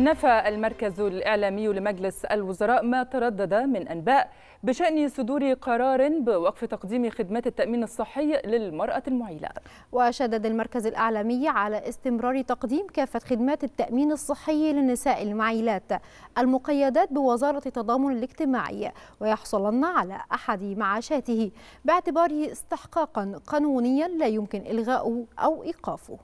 نفى المركز الإعلامي لمجلس الوزراء ما تردد من أنباء بشأن صدور قرار بوقف تقديم خدمات التأمين الصحي للمرأة المعيلة وشدد المركز الإعلامي على استمرار تقديم كافة خدمات التأمين الصحي للنساء المعيلات المقيدات بوزارة التضامن الاجتماعي ويحصلن على أحد معاشاته باعتباره استحقاقا قانونيا لا يمكن إلغاؤه أو إيقافه